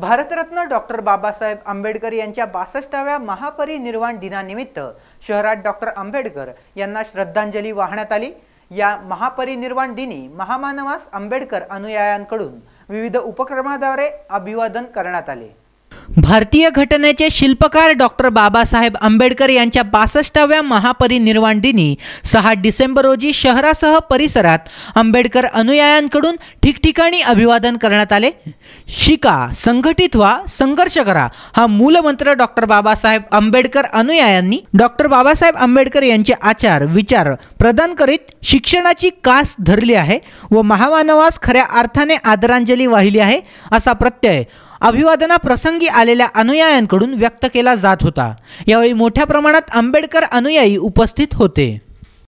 Bharat Ratna doctor Babasaheb Ambedkar यांच्या बासष्टाव्या महापरिनिर्वाण दिनानिमित्त शहरात डॉक्टर आंबेडकर यांना श्रद्धांजली वाहण्यात आली या महापरिनिर्वाण दिनी महामानवास आंबेडकर अनुयायांकडून विविध उपक्रमाद्वारे अभिवादन करण्यात आले भारतीय घटनेचे शिल्पकार डॉक्टर बाबासाहेब आंबेडकर यांच्या बासष्टाव्या महापरिनिर्वाण दिनी सहा डिसेंबर रोजी शहरासह परिसरात आंबेडकर अनुयायांकडून ठिकठिकाणी अभिवादन करण्यात आले शिका संघटित व्हा संघर्ष करा हा मूलमंत्र डॉक्टर बाबासाहेब आंबेडकर अनुयायांनी डॉक्टर बाबासाहेब आंबेडकर यांचे आचार विचार प्रदान करीत शिक्षणाची कास धरली आहे व महामानवास खऱ्या अर्थाने आदरांजली वाहिली आहे असा प्रत्यय अभिवादनाप्रसंगी आलेल्या अनुयायांकडून व्यक्त केला जात होता यावेळी मोठ्या प्रमाणात आंबेडकर अनुयायी उपस्थित होते